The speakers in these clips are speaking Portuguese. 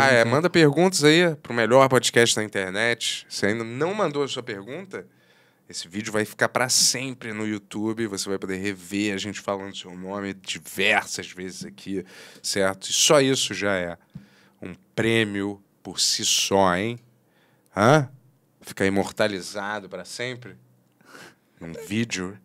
Ah, é. Tempo. Uhum. Manda perguntas aí pro melhor podcast da internet. Se ainda não mandou a sua pergunta, esse vídeo vai ficar para sempre no YouTube. Você vai poder rever a gente falando seu nome diversas vezes aqui, certo? E só isso já é um prêmio por si só, hein? Hã? Ficar imortalizado para sempre? Num vídeo?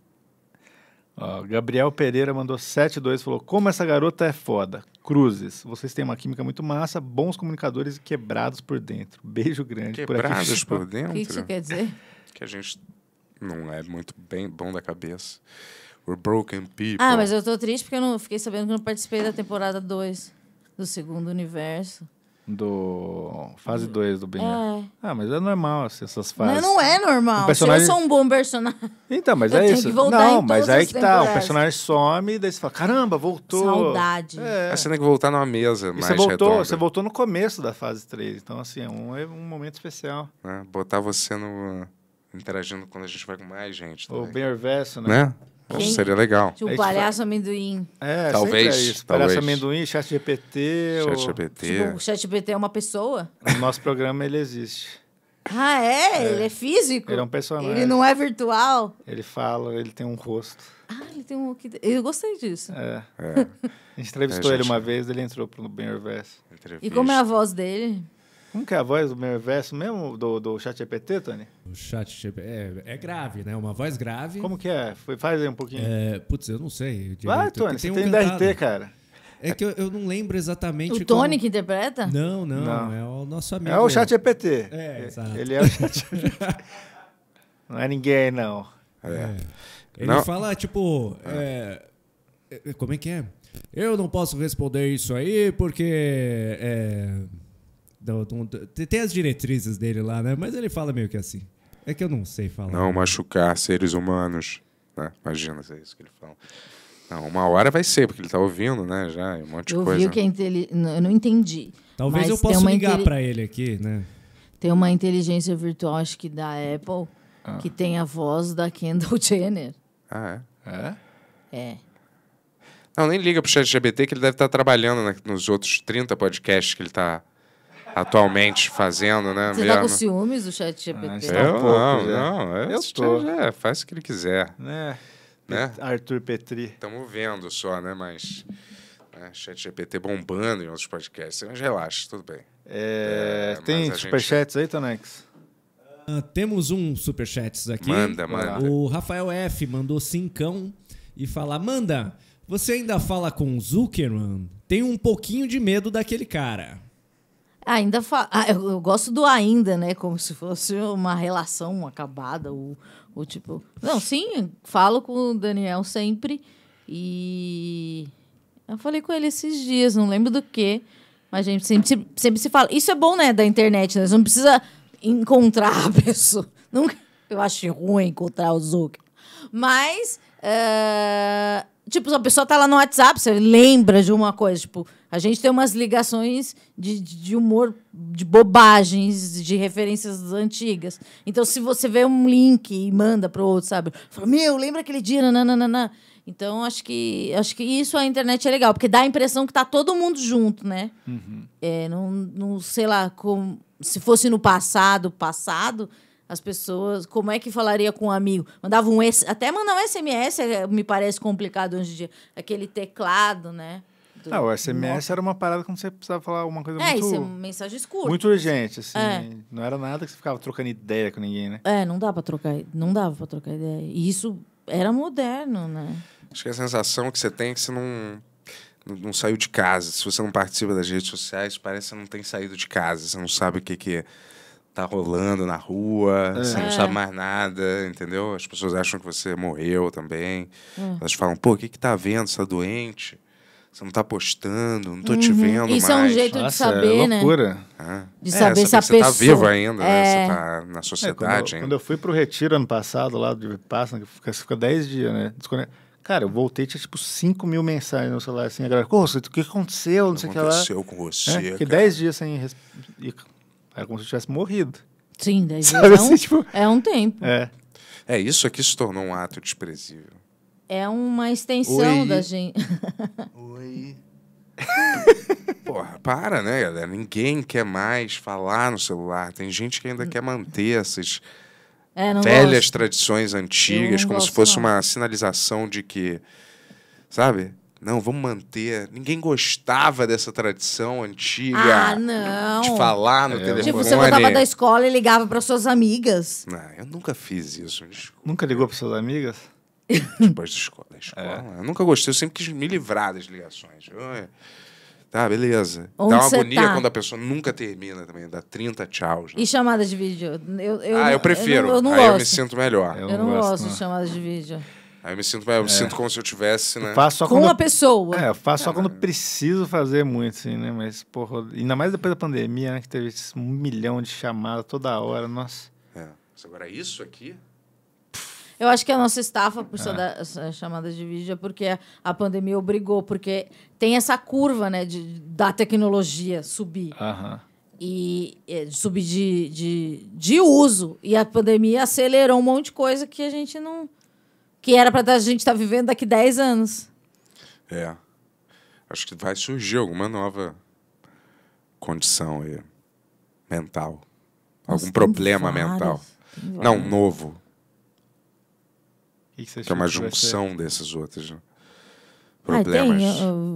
Ó, Gabriel Pereira mandou 7,2 2 falou: Como essa garota é foda. Cruzes, vocês têm uma química muito massa, bons comunicadores e quebrados por dentro. Beijo grande quebrados por aqui. Quebrados por dentro? O que isso quer dizer? Que a gente não é muito bem bom da cabeça. We're broken people. Ah, mas eu tô triste porque eu não fiquei sabendo que eu não participei da temporada 2 do Segundo Universo do fase 2 hum. do Ben. É. Ah, mas é normal assim, essas fases. Não, não é normal. É personagem... Se eu sou um bom personagem. Então, mas eu é isso. não, mas aí que tá, o personagem some, daí você fala: "Caramba, voltou". Saudade. É. você tem que voltar numa mesa mais você voltou, você voltou no começo da fase 3, então assim, é um, é um momento especial. É, botar você no interagindo quando a gente vai com mais gente. Também. Tá o Ben Verso, né? né? Acho que seria legal. Tipo, um palhaço amendoim. É, talvez. É isso. Talvez. Palhaço amendoim, chat GPT. Chat GPT. Ou... Tipo, o chat GPT é uma pessoa? O nosso programa, ele existe. Ah, é? é? Ele é físico? Ele é um personagem. Ele não é virtual? Ele fala, ele tem um rosto. Ah, ele tem um... Eu gostei disso. É. é. A gente entrevistou é, gente... ele uma vez, ele entrou pro Bem Universo. E como é a voz dele? Como que é a voz do meu verso mesmo, do, do chat GPT, Tony? O chat GPT é, é, grave, né? Uma voz grave. Como que é? Faz aí um pouquinho. É, putz, eu não sei. Direito. Vai, Tony, tem você um tem DRT, cara. É que eu, eu, não lembro exatamente. O Tony que interpreta? Não, não, não, É o nosso amigo. É o chat GPT. É, exato. Ele é o chat não é ninguém, não. É. é. Ele não. fala, tipo. É, é... Como é que é? Eu não posso responder isso aí porque. É... Do, do, do, tem as diretrizes dele lá, né? Mas ele fala meio que assim. É que eu não sei falar. Não machucar seres humanos. Né? Imagina, é isso que ele fala. Não, uma hora vai ser, porque ele tá ouvindo, né? Já, um monte de coisa. Eu vi que é não, Eu não entendi. Talvez eu possa ligar inte... para ele aqui, né? Tem uma inteligência virtual, acho que da Apple, ah. que tem a voz da Kendall Jenner. Ah, é? É. é. Não, nem liga pro chat GBT que ele deve estar tá trabalhando né, nos outros 30 podcasts que ele tá atualmente fazendo, né? Você mesmo. tá com ciúmes do chat GPT? Ah, eu um não, não. Eu, estou. Já, é, faz o que ele quiser. Né? né? Arthur Petri. Estamos vendo só, né? Mas né? chat GPT bombando em outros podcasts. Mas relaxa, tudo bem. É, é, tem superchats gente... aí, Tonex? Uh, temos um superchats aqui. Manda, manda. O Rafael F. mandou cincão e fala, manda, você ainda fala com Zuckerman? Tenho um pouquinho de medo daquele cara. Ah, ainda fa... ah, eu, eu, gosto do ainda, né? Como se fosse uma relação acabada, ou, ou tipo. Não, sim, falo com o Daniel sempre. E eu falei com ele esses dias, não lembro do que. Mas a gente sempre, sempre, sempre se fala. Isso é bom, né, da internet, né? Você não precisa encontrar a pessoa. Nunca. Eu acho ruim encontrar o Zuc. Mas. Uh Tipo, a pessoa tá lá no WhatsApp, você lembra de uma coisa. Tipo, a gente tem umas ligações de, de humor, de bobagens, de referências antigas. Então, se você vê um link e manda pro outro, sabe? Fala, meu, lembra aquele dia, nananana. Então, acho que, acho que isso a internet é legal, porque dá a impressão que tá todo mundo junto, né? Uhum. É, não, não, sei lá, como, se fosse no passado, passado as pessoas. Como é que falaria com um amigo? Mandava um. Até mandar um SMS é, me parece complicado hoje em dia. Aquele teclado, né? Do... Ah, o SMS era uma parada quando você precisava falar uma coisa é, é muito... é, mensagem escura. Muito urgente, assim. É. Não era nada que você ficava trocando ideia com ninguém, né? É, não dá pra trocar, não dava pra trocar ideia. E isso era moderno, né? Acho que a sensação que você tem é que você não, não, não saiu de casa. Se você não participa das redes sociais, parece que você não tem saído de casa. Você não sabe o que, que é tá rolando na rua, é. você não sabe é. mais nada, entendeu? As pessoas acham que você morreu também. Hum. Elas falam, pô, o que que tá vendo? Você tá doente? Você não tá postando, não tô uhum. te vendo Isso mais. é um jeito Nossa, de saber, é né? loucura. né? É. De saber se a pessoa... Você tá vivo ainda, né? Você é. tá na é, sociedade quando eu, quando, eu fui pro Retiro ano passado, lá de passa, que fica, fica 10 dias, né? Desconecta. Cara, eu voltei, tinha tipo 5 mil mensagens no celular, assim, a galera, o que aconteceu? Não, não sei o que lá. aconteceu com você, é, Fiquei 10 dias sem... E é como se eu tivesse morrido. Sim, daí dias é, assim, um, tipo... é um tempo. É. É, isso aqui se tornou um ato desprezível. É uma extensão Oi. da gente. Oi. Porra, para, né, galera? Ninguém quer mais falar no celular. Tem gente que ainda quer manter essas é, velhas gosto. tradições antigas, como se fosse não. uma sinalização de que, sabe? não, vamos manter. Ninguém gostava dessa tradição antiga. Ah, não. De falar no é. telefone. Tipo, você voltava da escola e ligava para suas amigas. Não, ah, eu nunca fiz isso. Desculpa. Nunca ligou para suas amigas? Depois da escola. Da escola. É. Eu nunca gostei, eu sempre quis me livrar das ligações. Tá, beleza. Onde dá uma agonia tá? quando a pessoa nunca termina também, dá 30 tchau. E chamadas de vídeo? Eu, eu ah, não, eu prefiro. Eu não, eu não Aí gosto. eu me sinto melhor. Eu não, eu não gosto, gosto de chamadas de vídeo. Aí eu me sinto, eu me é. sinto como se eu tivesse, né? Eu faço só com quando, pessoa. É, eu faço só quando preciso fazer muito, assim, né? Mas, porra, ainda mais depois da pandemia, né? Que teve um milhão de chamadas toda hora, nossa. É. Mas agora isso aqui. Eu acho que a nossa estafa por é. essa chamada de vídeo é porque a pandemia obrigou, porque tem essa curva né, de, da tecnologia subir. E é, subir de, de, de uso. E a pandemia acelerou um monte de coisa que a gente não que era para tá, a gente estar tá vivendo daqui 10 anos. É. Acho que vai surgir alguma nova condição aí, mental. Nossa, Algum problema mental. Não, novo. Que, que, que é uma junção dessas outras. Problemas. Né? Ah, tem, eu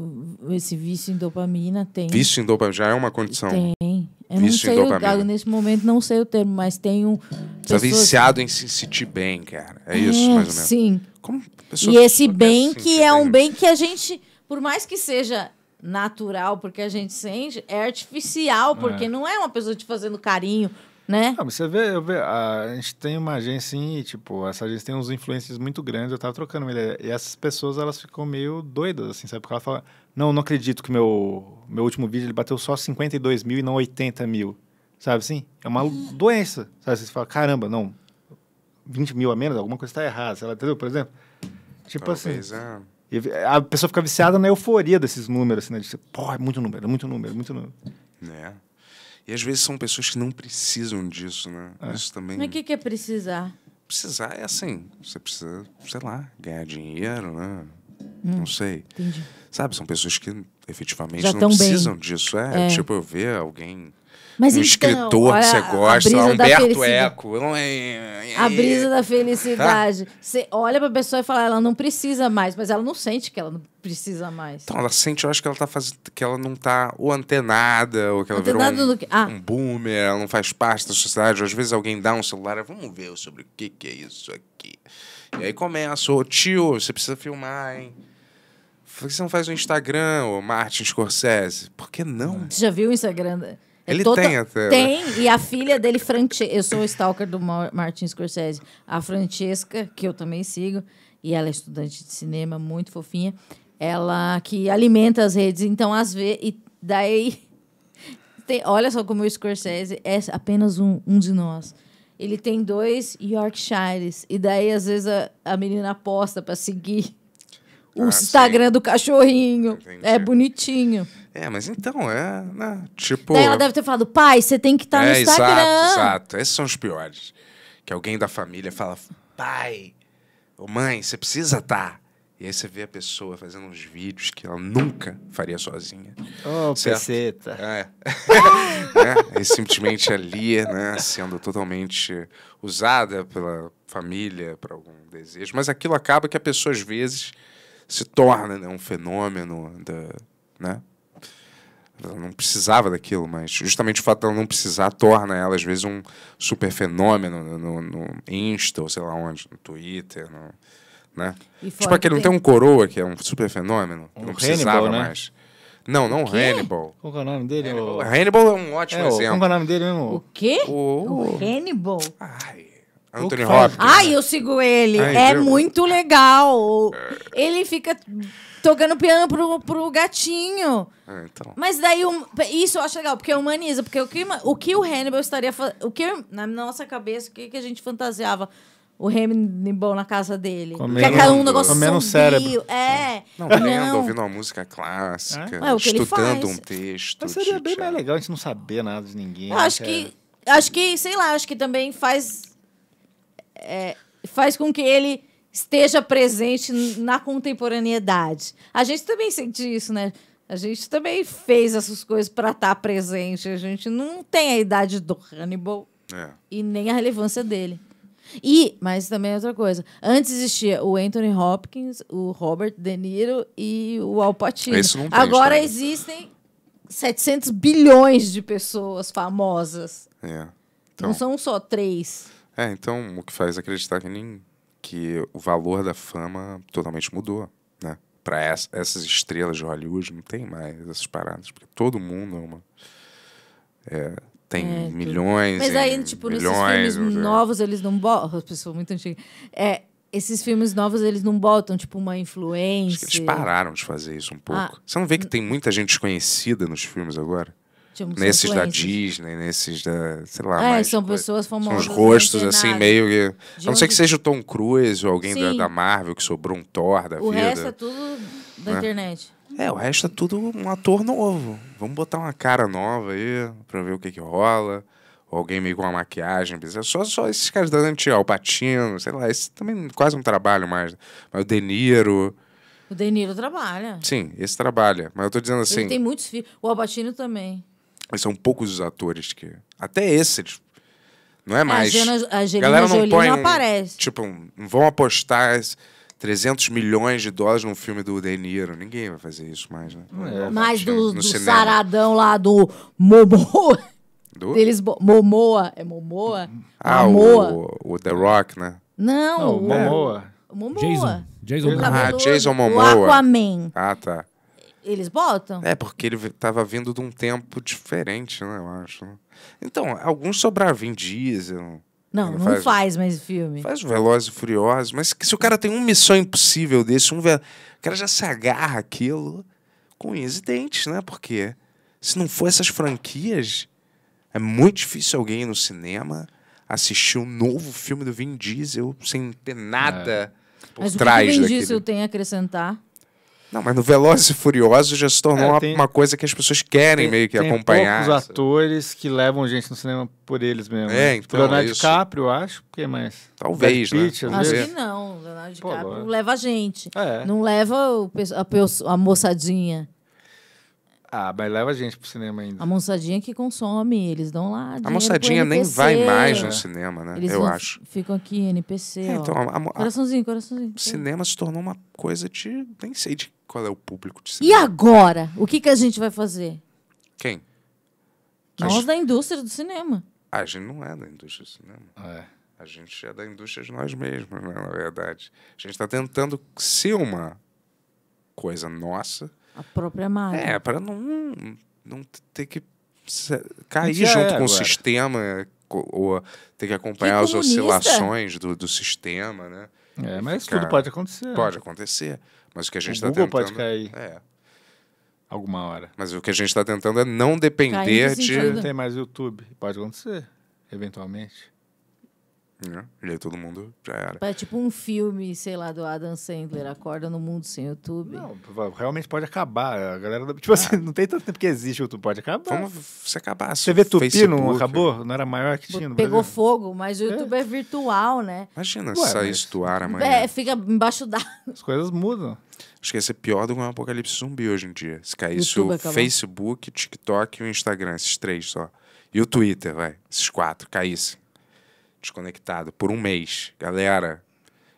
esse vício em dopamina tem. Vício em dopamina já é uma condição. Tem. Eu vício não sei em dopamina. O, nesse momento não sei o termo, mas tem um. Você tá viciado em se sentir bem, cara. É isso, é, mais ou menos. Sim. Como e esse bem que é um bem. bem que a gente, por mais que seja natural porque a gente sente, é artificial, porque é. não é uma pessoa te fazendo carinho, né? Não, você vê, eu vê, a gente tem uma agência assim, tipo, essa agência tem uns influencers muito grandes, eu tava trocando uma ideia. E essas pessoas, elas ficam meio doidas, assim, sabe? Porque ela fala, não, não acredito que meu, meu último vídeo ele bateu só 52 mil e não 80 mil, sabe assim? É uma uhum. doença, sabe? Você fala, caramba, não, 20 mil a menos, alguma coisa está errada, sei entendeu? Por exemplo, tipo assim, Talvez, assim... É... A pessoa fica viciada na euforia desses números, assim, né? De, pô, é muito número, é muito número, é muito número. Né? E às vezes são pessoas que não precisam disso, né? É. Isso também. Mas o que, que é precisar? Precisar é assim. Você precisa, sei lá, ganhar dinheiro, né? Hum, não sei. Entendi. Sabe, são pessoas que efetivamente Já não precisam bem. disso. É, é, tipo, eu ver alguém mas um então, escritor que você gosta, Humberto Eco. A brisa da felicidade. Tá? Você olha pra pessoa e fala, ela não precisa mais, mas ela não sente que ela não precisa mais. Então, ela sente, eu acho que ela tá fazendo. que ela não tá ou antenada, ou que ela antenada virou um, que... ah. um boomer, ela não faz parte da sociedade. Às vezes alguém dá um celular, vamos ver sobre o que, que é isso aqui. E aí começa, ô tio, você precisa filmar, hein? Por que você não faz um Instagram, ô Martin Scorsese? Por que não? Você já viu o Instagram? É Ele tem até. Tem, né? e a filha dele, Frances... eu sou o stalker do Martin Scorsese, a Francesca, que eu também sigo, e ela é estudante de cinema, muito fofinha, ela que alimenta as redes, então às vezes, e daí, tem... olha só como o Scorsese é apenas um, um de nós. Ele tem dois Yorkshires, e daí às vezes a, a menina aposta para seguir o ah, Instagram sim. do cachorrinho. É Entendi. É bonitinho. É, mas então, é. Né? Tipo. Daí ela deve ter falado, pai, você tem que estar tá é, no Instagram. Exato, exato. Esses são os piores. Que alguém da família fala, pai, ou mãe, você precisa estar. Tá. E aí você vê a pessoa fazendo uns vídeos que ela nunca faria sozinha. Ô, oh, peceta. É. é. E simplesmente ali, né, sendo totalmente usada pela família para algum desejo. Mas aquilo acaba que a pessoa, às vezes, se torna né, um fenômeno da, né? Ela não precisava daquilo, mas justamente o fato dela de não precisar torna ela, às vezes, um super fenômeno no, no, Insta, ou sei lá onde, no Twitter, no, né? Tipo aquele, não tem um coroa que é um super fenômeno? Um não precisava Hannibal, né? mais. Não, não que? Hannibal. Qual é o nome dele? Hannibal, Hannibal é um ótimo é, exemplo. Qual é o nome dele mesmo? O quê? O, o Hannibal? Ai, Anthony Hopkins. Ai, né? eu sigo ele. Ai, ah, é viu? muito legal. Ele fica tocando piano pro, pro gatinho. É, então. Mas daí isso eu acho legal, porque humaniza, porque o que o, que o Hannibal estaria o que na nossa cabeça, o que, que a gente fantasiava o Hannibal na casa dele. Comendo, que é um negócio comendo sombrio. É. Não, lendo, ouvindo uma música clássica, é? É, estudando um texto. Mas seria tipo, bem mais legal a gente não saber nada de ninguém. Eu acho né, que acho que, sei lá, acho que também faz é, faz com que ele esteja presente na contemporaneidade. A gente também sente isso, né? A gente também fez essas coisas para estar tá presente. A gente não tem a idade do Hannibal é. e nem a relevância dele. E, mas também é outra coisa. Antes existia o Anthony Hopkins, o Robert De Niro e o Al Pacino. Isso não tem Agora história. existem 700 bilhões de pessoas famosas. É. Então, não são só três. É, então o que faz acreditar que, nem, que o valor da fama totalmente mudou, né? Para essa, essas estrelas de Hollywood não tem mais essas paradas, porque todo mundo é uma. É, tem é, milhões. Mas aí, tipo, milhões, nesses filmes novos, eles não botam. As pessoas muito antigas. É, esses filmes novos, eles não botam, tipo, uma influência. Acho que eles pararam de fazer isso um pouco. Ah, Você não vê que tem muita gente desconhecida nos filmes agora? nesses da Disney, nesses da, sei lá, é, mais, são pessoas famosas. São os rostos né? assim meio que, a não ser que seja o Tom Cruise ou alguém da, da, Marvel que sobrou um Thor da o vida. O resto é tudo da né? internet. É, o resto é tudo um ator novo. Vamos botar uma cara nova aí pra ver o que que rola. Ou alguém meio com uma maquiagem. Só, só esses caras da antiga, o sei lá. Esse também quase não um trabalho mais. Né? Mas o De Niro... O De Niro trabalha. Sim, esse trabalha. Mas eu tô dizendo assim... Ele tem muitos filhos. O Albatino também. Mas são poucos os atores que. Até esses. Não é mais. A, Gena, a galera não Jolie põe. Não aparece. Tipo, um, tipo, não vão apostar 300 milhões de dólares num filme do De Niro. Ninguém vai fazer isso mais, né? É, mais do, do saradão lá do Momoa. Do? Deles, Momoa. É Momoa? Ah, Momoa. O, o, The Rock, né? Não. não o Momoa. Momoa. Jason. Jason, ah, Momoa. Jason Momoa. O Aquaman. Ah, tá. Eles botam? É, porque ele tava vindo de um tempo diferente, né, eu acho. Né? Então, alguns sobrar Vin Diesel. Não, não faz, faz mais filme. Faz o Velozes e Furiosos, mas se o cara tem um Missão Impossível desse, um o cara já se agarra aquilo com unhas e dentes, né? Porque se não for essas franquias, é muito difícil alguém ir no cinema assistir um novo filme do Vin Diesel sem ter nada é. por mas trás o que o Vin Diesel tem a acrescentar não, mas no Velozes e Furiosos já se tornou é, tem, uma coisa que as pessoas querem tem, meio que tem acompanhar. Tem poucos atores que levam gente no cinema por eles mesmo. É, né? então, tipo, Leonardo é isso. DiCaprio, acho. porque é mais? Talvez, Brad né? Acho que não. Leonardo DiCaprio Pô, leva a gente. É. Não leva a, a, moçadinha. Ah, mas leva a gente pro cinema ainda. A moçadinha que consome, eles dão lá. A moçadinha nem vai mais no cinema, né? Eles eu vão, acho. Ficam aqui, NPC. É, então, a, a, coraçãozinho, coraçãozinho. Cinema se tornou uma coisa de. Nem sei de qual é o público de cinema. E agora? O que, que a gente vai fazer? Quem? Nós gente... da indústria do cinema. A gente não é da indústria do cinema. Ah, é. A gente é da indústria de nós mesmos, né, na verdade. A gente está tentando ser uma coisa nossa a própria marca. É, para não, não ter que cair junto é, com o sistema, ou ter que acompanhar que as oscilações do, do sistema, né? É, mas ficar... tudo pode acontecer. Pode acontecer. Mas o que a gente está tentando. pode cair. É. Alguma hora. Mas o que a gente está tentando é não depender de. Não tem mais YouTube. Pode acontecer, eventualmente. Né? E aí todo mundo já era. É tipo um filme, sei lá, do Adam Sandler, Acorda no Mundo Sem YouTube. Não, realmente pode acabar. A galera, tipo assim, ah. assim, não tem tanto tempo que existe o YouTube, pode acabar. Vamos se acabar. Você vê Tupi, Facebook, não acabou? Não era maior que tinha no Pegou Brasil. fogo, mas o é. YouTube é, é virtual, né? Imagina Ué, sair mas... do ar amanhã. É, fica embaixo d'água As coisas mudam. Acho que ia ser pior do que um apocalipse zumbi hoje em dia. Se caísse o Facebook, TikTok e o Instagram, esses três só. E o Twitter, vai, esses quatro, caísse desconectado por um mês. Galera,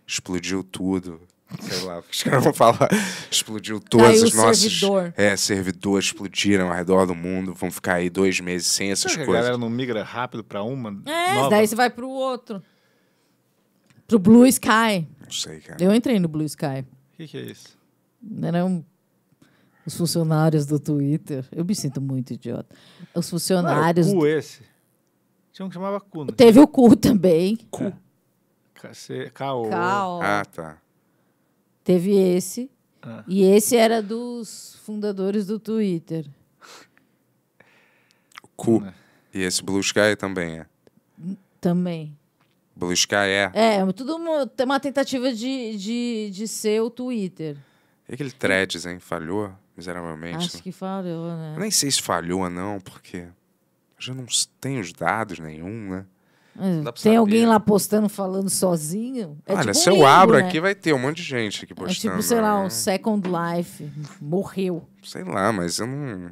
explodiu tudo. Sei lá, os caras vão falar. Explodiu todos os nossos. É, servidores explodiram ao redor do mundo. Vão ficar aí dois meses sem essas Será coisas. A galera não migra rápido pra uma? É, nova? daí você vai pro outro. Pro Blue Sky. Não sei, cara. Eu entrei no Blue Sky. O que, que é isso? Eram os funcionários do Twitter. Eu me sinto muito idiota. Os funcionários. o cu esse. Tinha um que chamava cu, né? Teve o cu também. Cu. Caô. Caô. Ah, tá. Teve esse. Ah. E esse era dos fundadores do Twitter. Cu. Né? E esse Blue Sky também é. Também. Blue Sky é. É, é tudo uma, uma tentativa de, de, de ser o Twitter. E aquele threads, hein? Falhou miseravelmente. Acho né? que falhou, né? Eu nem sei se falhou ou não, porque já não tem os dados nenhum, né? É, tem alguém lá postando falando sozinho? É Olha, tipo se eu abro né? aqui, vai ter um monte de gente aqui postando. É tipo, sei lá, né? um Second Life. Morreu. Sei lá, mas eu não.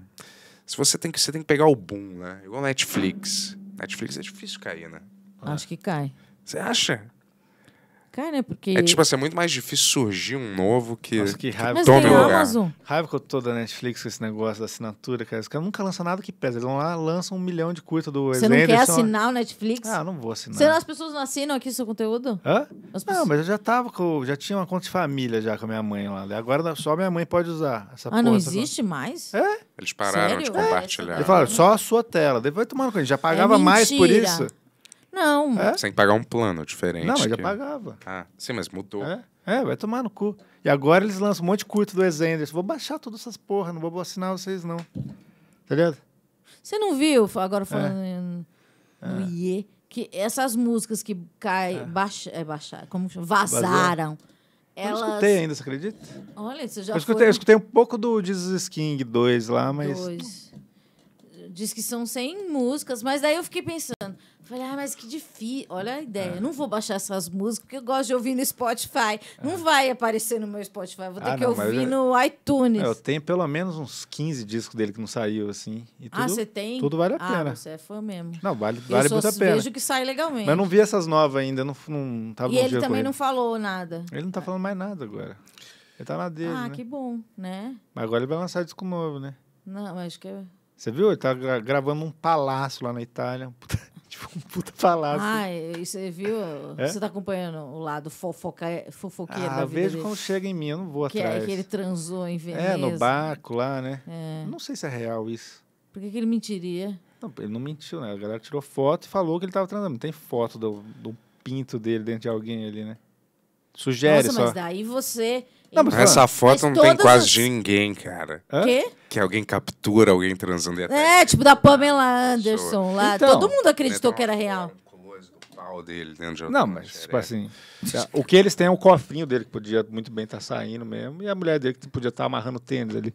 Se você tem que. Você tem que pegar o boom, né? Igual Netflix. Netflix é difícil cair, né? Acho que cai. Você acha? ficar, né? Porque... É tipo assim, é muito mais difícil surgir um novo que, Nossa, que raiva. que tome lugar. Amazon. Raiva que eu tô da Netflix com esse negócio da assinatura, cara. Os caras nunca lançam nada que pesa. Eles vão lá, lançam um milhão de curta do Você não quer assinar o Netflix? Ah, não vou assinar. Será que as pessoas não assinam aqui o seu conteúdo? Hã? As não, pessoas... mas eu já tava com... Já tinha uma conta de família já com a minha mãe lá. Agora só minha mãe pode usar essa Ah, porra, não existe mais? É? Eles pararam Sério? de é, compartilhar. É, Eles falaram, só a sua tela. Depois tomar com gente. Já pagava é mais por isso. Não. É? que pagar um plano diferente. Não, mas já pagava. Ah, sim, mas mudou. É? é, vai tomar no cu. E agora eles lançam um monte de curto do Exenders. Vou baixar todas essas porra, não vou assinar vocês, não. Tá ligado? Você não viu, agora é. falando é. no é. IE, que essas músicas que cai, é. Baixa, é, baixaram, como chama? Vazaram. Elas... Eu escutei ainda, você acredita? Olha, você já eu escutei, foi... eu escutei um pouco do Jesus King 2 lá, mas... Dois. Diz que são 100 músicas, mas daí eu fiquei pensando Falei, ah, mas que difícil. Olha a ideia. É. Não vou baixar essas músicas, porque eu gosto de ouvir no Spotify. É. Não vai aparecer no meu Spotify. Vou ter ah, que não, ouvir eu... É- no iTunes. É, eu tenho pelo menos uns 15 discos dele que não saiu, assim. Ah, tudo, ah, você tem? Tudo vale a ah, pena. Ah, você é fã mesmo. Não, vale, vale muito a pena. Eu vejo que sai legalmente. Mas eu não vi essas novas ainda. Não, não tava E ele também não falou nada. Ele não tá falando mais nada agora. Ele tá na dele, Ah, né? que bom, né? Mas agora ele vai lançar disco novo, né? Não, acho que... É você viu? Ele tá gravando um palácio lá na Itália. Tipo, um puta palácio. Ah, você viu? É? Você tá acompanhando o lado fofoca, fofoqueiro ah, da vida vejo quando chega em mim, eu não vou que é atrás. É, que ele transou em Veneza. É, no barco lá, né? É. Não sei se é real isso. Por que, que ele mentiria? Não, ele não mentiu, né? A galera tirou foto e falou que ele tava transando. Tem foto do, do pinto dele dentro de alguém ali, né? Sugere Nossa, só. mas daí você não, mas Essa foto mas não tem quase as... de ninguém, cara. Hã? Quê? Que alguém captura alguém transando. É, tipo da Pamela Anderson lá. Então, Todo mundo acreditou né, que era real. Dele, de não, mas, tipo assim, o que eles têm é um cofrinho dele que podia muito bem estar tá saindo mesmo, e a mulher dele que podia estar tá amarrando tênis ali.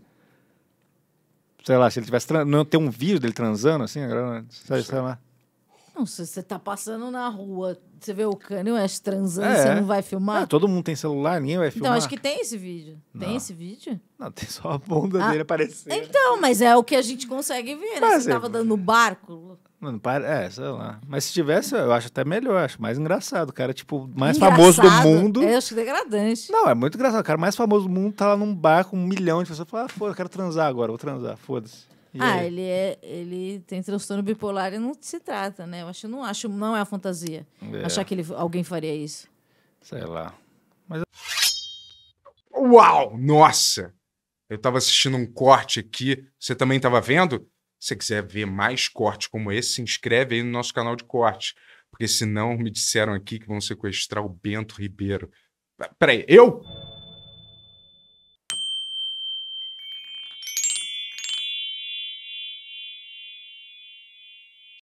Sei lá, se ele tivesse. Não ter um vídeo dele transando, assim, agora, sei, sei lá. Não, se você tá passando na rua, você vê o Kanye West é transando, é, você não vai filmar? É, todo mundo tem celular, ninguém vai filmar. Então, acho que tem esse vídeo. Tem esse vídeo? Não, tem só a bunda ah, dele aparecendo. Então, mas é o que a gente consegue ver, né? Mas você é, tava dando barco. Mano, para, é, sei lá. Mas se tivesse, eu acho até melhor, acho mais engraçado. O cara, tipo, mais engraçado. famoso do mundo. Eu acho degradante. Não, é muito engraçado. O cara mais famoso do mundo tá lá num barco, com um milhão de pessoas. Fala, ah, foda, eu quero transar agora, vou transar, foda-se ah, ele, é, ele tem transtorno bipolar e não se trata, né? Eu acho, não acho, não é a fantasia. É. Achar que ele, alguém faria isso. Sei lá. Mas... Uau! Nossa! Eu estava assistindo um corte aqui. Você também estava vendo? Se você quiser ver mais cortes como esse, se inscreve aí no nosso canal de cortes. Porque senão me disseram aqui que vão sequestrar o Bento Ribeiro. Peraí, eu?